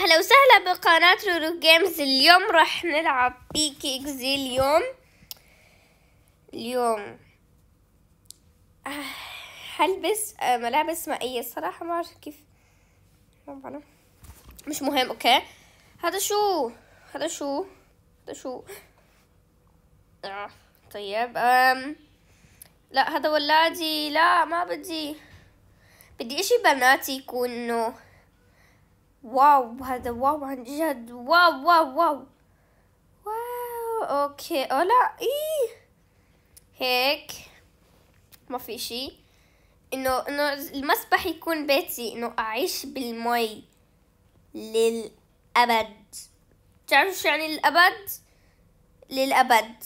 اهلا وسهلا بقناة رورو جيمز اليوم راح نلعب بيكي اكزي اليوم اليوم هلبس آه، ملابس مائية الصراحة ما اعرف كيف مش مهم اوكي هذا شو هذا شو هذا شو آه، طيب أم. لا هذا ولادي لا ما بدي بدي اشي بناتي يكونوا واو هذا واو عن جد واو واو واو واو اوكي او لا ايه هيك ما في شيء انه انه المسبح يكون بيتي انه اعيش بالمي للابد تعرفوا شو يعني للابد للابد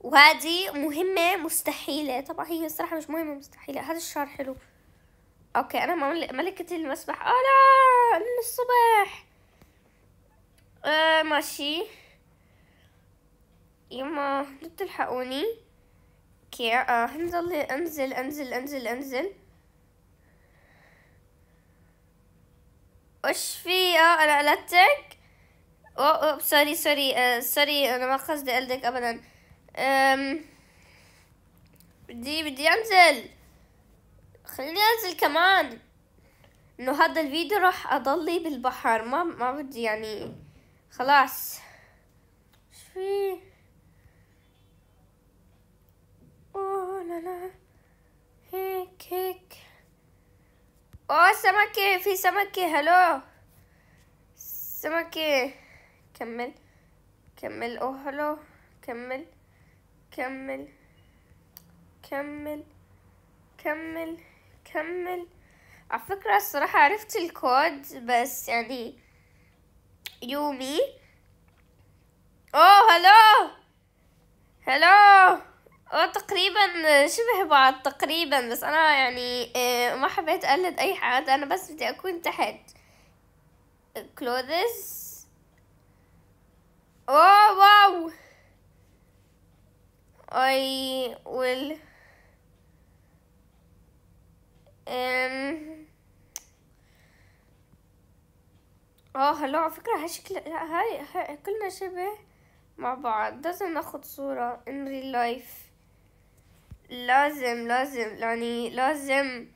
وهذه مهمة مستحيلة طبعا هي الصراحة مش مهمة مستحيلة هذا الشعر حلو اوكي انا ملكة المسبح اه لا من الصبح آه ماشي يما لا تلحقوني اوكي اه انزل انزل انزل انزل انزل وش في اه انا قلتك او او سوري سوري آه سوري انا ما قصدي قلدك ابدا أم بدي بدي انزل خليني انزل كمان انه هذا الفيديو راح اضلي بالبحر ما ما بدي يعني خلاص ايش في اوه لا لا هيك هيك اوه سمكة في سمكة هلو سمكة كمل كمل اوه هلو كمل كمل كمل كمل, كمل. اكمل على فكرة الصراحة عرفت الكود بس يعني يومي اوه هلو هلو اه تقريبا شبه بعض تقريبا بس انا يعني آه، ما حبيت اقلد اي حد انا بس بدي اكون تحت كلوذز اوه واو اي will أم... اه هلا على فكرة هشكل لا هاي, هاي كلنا شبه مع بعض لازم ناخد صورة in real life لازم لازم يعني لازم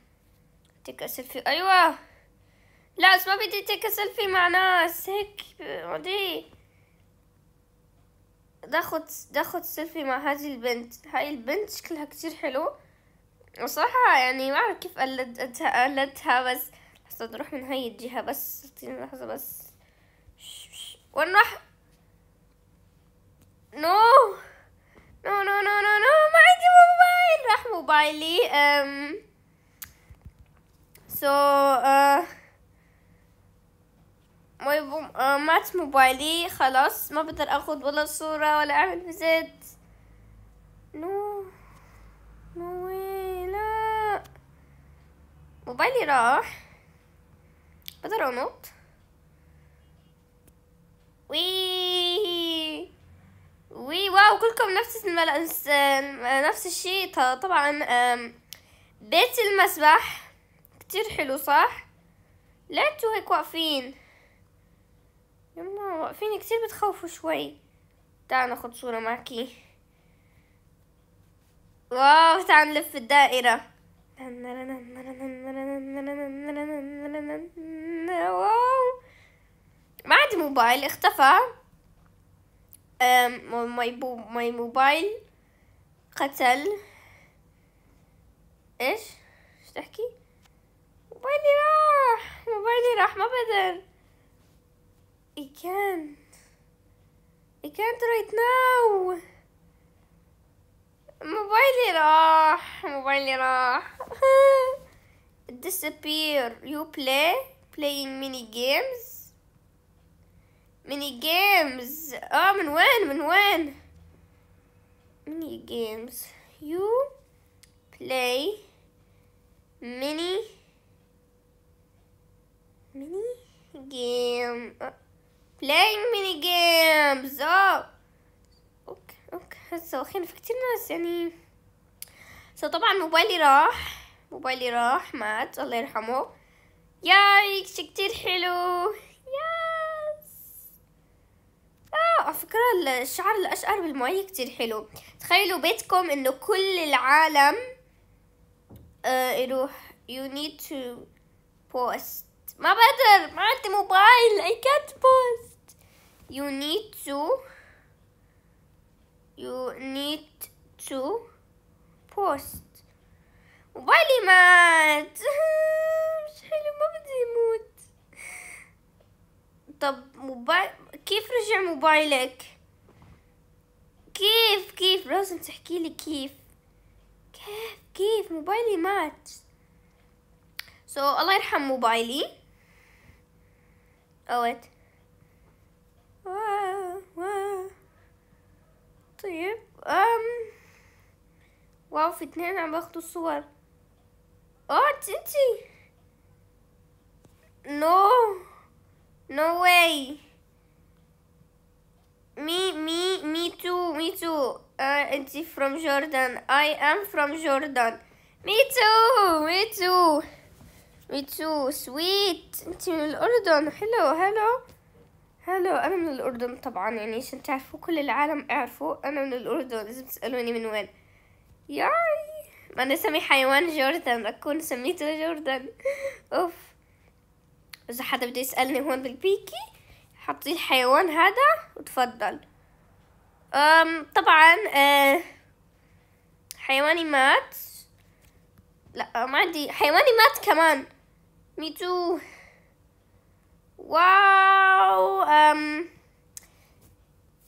تيك سيلفي ايوه لا بس ما بدي تيك سيلفي مع ناس هيك عادي داخد داخد سيلفي مع هذه البنت هاي البنت شكلها كتير حلو الصراحة يعني ما أعرف كيف قلدتها قلدتها بس لحظة نروح من هاي الجهة بس اعطيني لحظة بس وين راح؟ نو نو نو نو نو نو ما عندي موبايل راح موبايلي أم سو آه. ماي آه، مات موبايلي خلاص ما بقدر اخذ ولا صورة ولا اعمل فيزيت نو نو موبايلي راح بقدر انط وي وي واو كلكم نفس الملأنس... نفس الشيء طبعا بيت المسبح كتير حلو صح لا انتوا هيك واقفين يما واقفين كتير بتخوفوا شوي تعال ناخد صورة معكي واو تعال نلف الدائرة ما عندي موبايل اختفى ماي ماي موبايل قتل ايش ايش تحكي موبايلي راح موبايلي راح ما بقدر I can't I can't right now موبايلي راح موبايلي راح disappear you play playing mini games mini games اه من وين من وين mini games you play mini mini game uh, playing mini games oh اوكي هسه في كتير ناس يعني سو طبعا موبايلي راح موبايلي راح مات الله يرحمه ياي شي كتير حلو ياس اه على فكرة الشعر الأشقر بالمي كتير حلو تخيلوا بيتكم انه كل العالم آه يروح you need to post ما بقدر ما عندي موبايل I can't post you need to you need to post موبايلي مات مش حلو ما بدي يموت طب موبايل كيف رجع موبايلك كيف كيف لازم تحكي لي كيف كيف كيف موبايلي مات سو so, الله يرحم موبايلي oh طيب أم واو في اتنين عم باخدوا الصور اه انت انتي نو نو واي مي مي مي تو مي تو انتي فروم جوردان اي ام فروم جوردان مي تو مي تو مي تو سويت انتي من الاردن حلو هلو هلو أنا من الأردن طبعا يعني عشان تعرفوا كل العالم اعرفوا أنا من الأردن لازم تسألوني من وين ياي ما أنا سمي حيوان جوردن أكون سميته جوردن أوف إذا حدا بده يسألني هون بالبيكي حطي الحيوان هذا وتفضل أم طبعا أه حيواني مات لا ما عندي حيواني مات كمان ميتو واو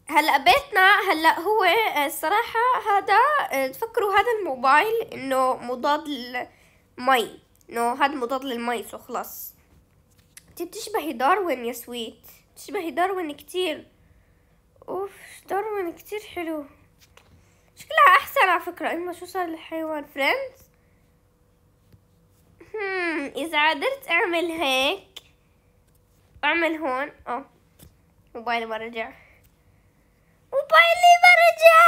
هلا بيتنا هلا هو آه، الصراحة هذا آه، تفكروا هذا الموبايل انه مضاد للمي انه هذا مضاد للمي سو خلاص انتي بتشبهي داروين يا سويت بتشبهي داروين كتير اوف داروين كتير حلو شكلها احسن على فكرة اما شو صار للحيوان فريندز هم hmm، اذا قدرت اعمل هيك اعمل هون اه موبايلي ما رجع موبايلي ما رجع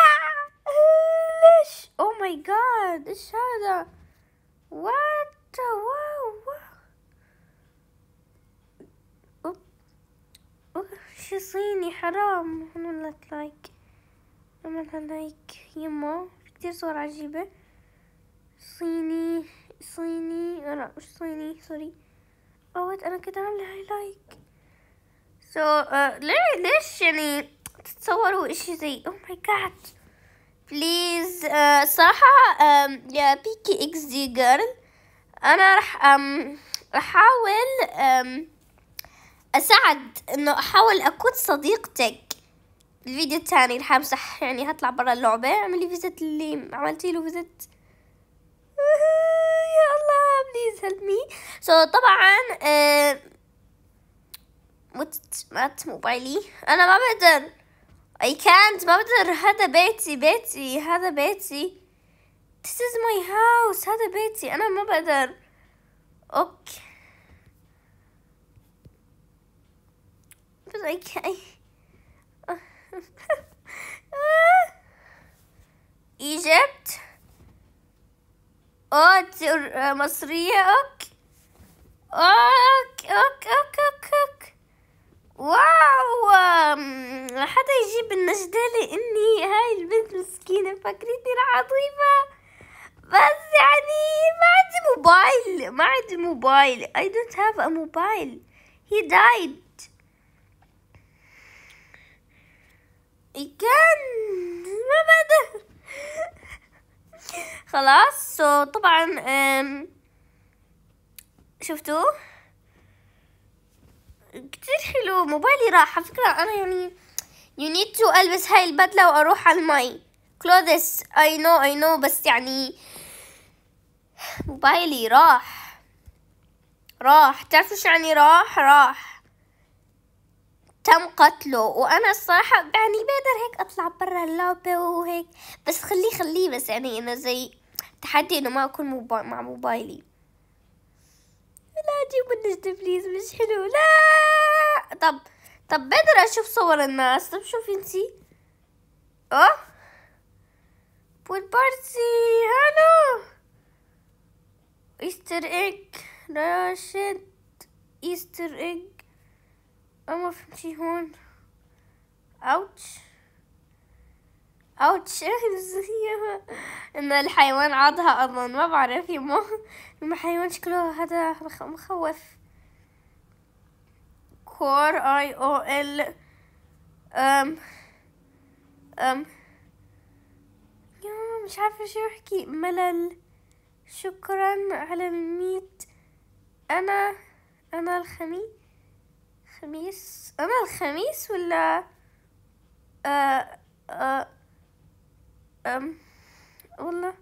ليش او ماي جاد ايش هذا وات واو شو صيني حرام عملت لايك عملها لايك يما كتير صور عجيبة صيني صيني انا مش صيني سوري اوت oh انا كنت عاملة هاي لايك سو so, uh, ليش يعني تتصوروا اشي زي او ماي جاد بليز صراحة um, يا بيكي اكس دي جيرل انا رح um, احاول um, اساعد انه احاول اكون صديقتك الفيديو الثاني رح امسح يعني هطلع برا اللعبة اعملي فيزت اللي عملتي له فيزت يا الله بليز هيلب مي سو طبعا uh, مات موبايلي انا ما بقدر اي كانت ما بقدر هذا بيتي بيتي هذا بيتي This is my house هذا بيتي انا ما بقدر اوكي But I can't Egypt اوه مصرية اوك اوك اوك اوك اوك, أوك. واو حتى يجيب النجدة لاني هاي البنت مسكينة فاكرتني راح بس يعني ما عندي موبايل ما عندي موبايل I don't have a mobile he died كان ما بعده خلاص طبعا شفتوه كتير حلو موبايلي راح على فكرة أنا يعني you need to ألبس هاي البدلة وأروح على المي clothes I know I know بس يعني موبايلي راح راح تعرفوا شو يعني راح راح تم قتله وانا الصراحة يعني بقدر هيك اطلع برا اللعبة وهيك بس خليه خليه بس يعني انه زي تحدي انه ما اكون موبا مع موبايلي لا جيب النجدة بليز مش حلو لا طب طب بقدر اشوف صور الناس طب شوفي انتي اه بول بارتي هلو ايستر ايج راشد ايستر ايج اما فهمتي هون اوتش او تشمس ان الحيوان عضها اظن ما بعرف يمو الحيوان شكله هذا مخوف كور اي او ال ام ام يا مش عارفة شو احكي ملل شكرا على الميت انا انا الخميس خميس انا الخميس ولا آه آه أم والله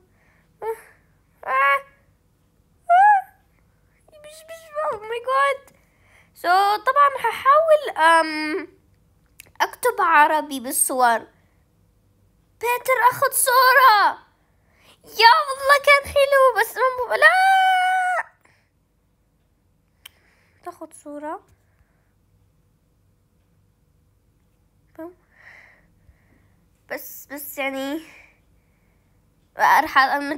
بش بش اوه ماي جاد سو طبعا هحاول أم اكتب عربي بالصور بيتر أخذ صورة يا والله كان حلو بس ما لا تاخد صورة بس بس يعني راح انا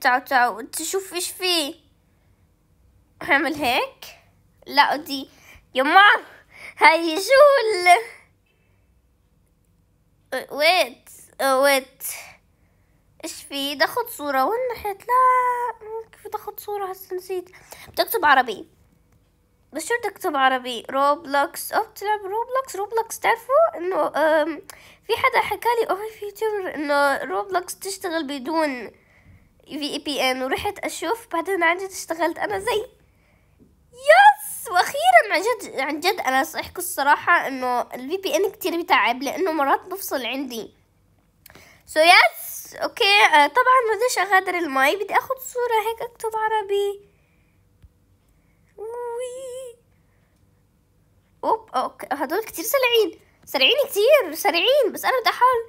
تعو آه، تعو تشوف ايش فيه اعمل هيك لا دي يما هاي شو ال ويت ويت ايش في تاخد صورة وين نحيت لا كيف تاخد صورة هسه نسيت بتكتب عربي بس شو تكتب عربي روبلوكس او بتلعب روبلوكس روبلوكس تعرفوا انه في حدا حكى لي او في يوتيوبر انه روبلوكس تشتغل بدون في اي بي ان ورحت اشوف بعدين عن جد اشتغلت انا زي يس واخيرا عن جد عن جد انا احكي الصراحه انه الفي بي ان كتير بتعب لانه مرات بفصل عندي سو يس اوكي آه، طبعا ما بديش اغادر المي بدي اخذ صوره هيك اكتب عربي اوب اوكي هدول كتير سريعين سريعين كتير سريعين بس انا بدي احاول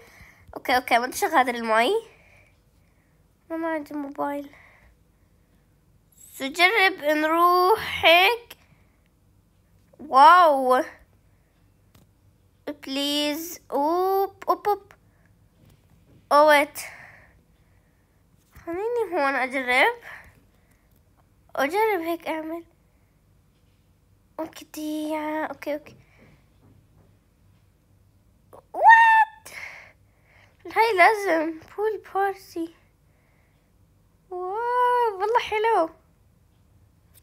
اوكي اوكي ما بديش هذا المي ما ما عندي موبايل سجرب نروح هيك واو بليز اوب اوب اوب اوت خليني هون اجرب اجرب هيك اعمل اوكي دي اوكي اوكي وات هاي لازم بول بارتي واو والله حلو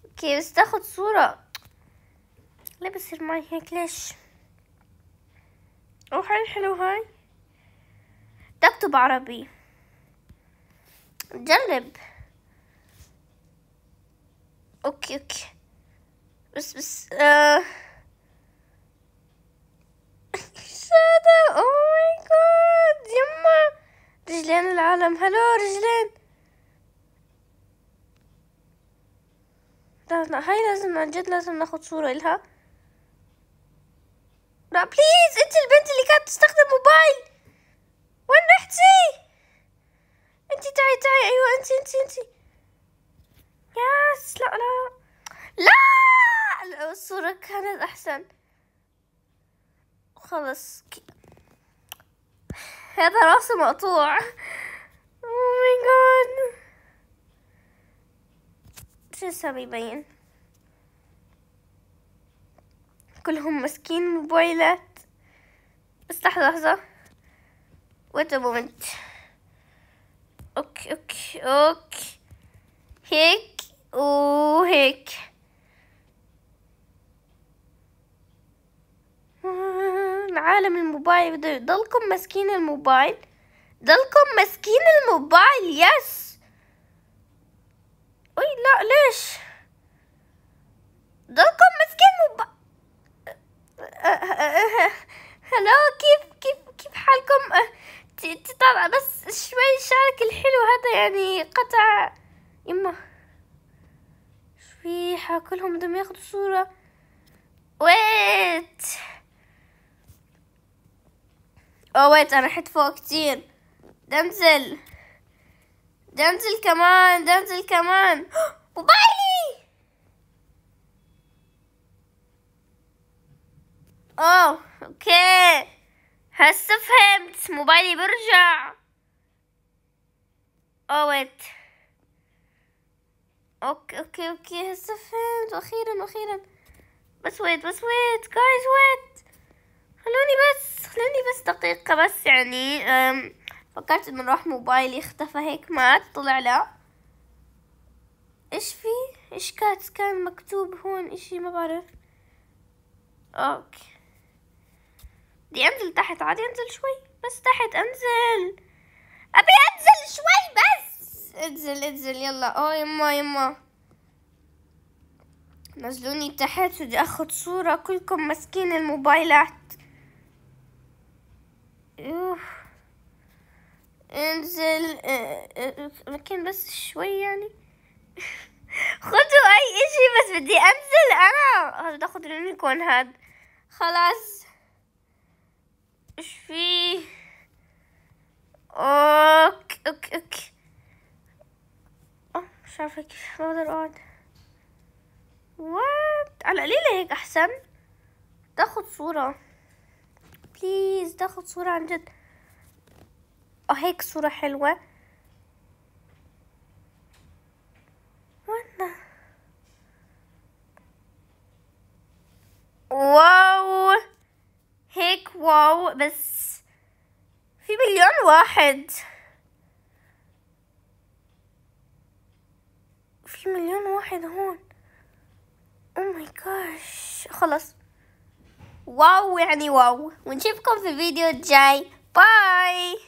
اوكي بس تاخد صورة لا بصير معي هيك ليش او حلو حلو هاي تكتب عربي جرب اوكي اوكي بس بس آه شادة او ماي جاد يما رجلين العالم هلو رجلين لا هاي لازم عن جد لازم ناخد صورة إلها لا بليز انت البنت اللي كانت تستخدم موبايل وين رحتي انت تعي تعي ايوه انت انت انت ياس لا لا لا لا الصورة كانت أحسن خلص هذا راسي مقطوع oh my god لسه يبين كلهم مسكين موبايلات بس لحظة لحظة وات a اوكي اوكي اوكي هيك وهيك عالم الموبايل ضلكم ماسكين الموبايل ضلكم ماسكين الموبايل يس اي لا ليش ضلكم ماسكين الموبايل هلا كيف كيف كيف حالكم تطلع بس شوي شعرك الحلو هذا يعني قطع يما شوي حاكلهم بدهم ياخذوا صورة ويت اوه ويت انا رحت فوق كتير دنزل دنزل كمان دنزل كمان موبايلي اوه اوكي هسه فهمت موبايلي برجع اوه ويت اوكي اوكي اوكي هسه فهمت واخيرا واخيرا بس ويت بس ويت جايز ويت خلوني بس بس دقيقة بس يعني فكرت انه راح موبايلي اختفى هيك مات طلع لا ايش في ايش كات كان مكتوب هون اشي ما بعرف اوكي بدي انزل تحت عادي انزل شوي بس تحت انزل ابي انزل شوي بس انزل انزل يلا أو يما يما نزلوني تحت بدي اخذ صورة كلكم ماسكين الموبايلات انزل آه، آه، لكن بس شوي يعني خدوا اي اشي بس بدي انزل انا بدي اخد اليونيكورن هاد خلاص ايش في اوك اوك اوك أوه مش عارفة كيف بقدر اقعد وات على قليلة هيك احسن تاخد صورة بليز تاخد صورة عن جد هيك صورة حلوة وانا واو هيك واو بس في مليون واحد في مليون واحد هون او ماي جاش خلص واو يعني واو ونشوفكم في الفيديو الجاي باي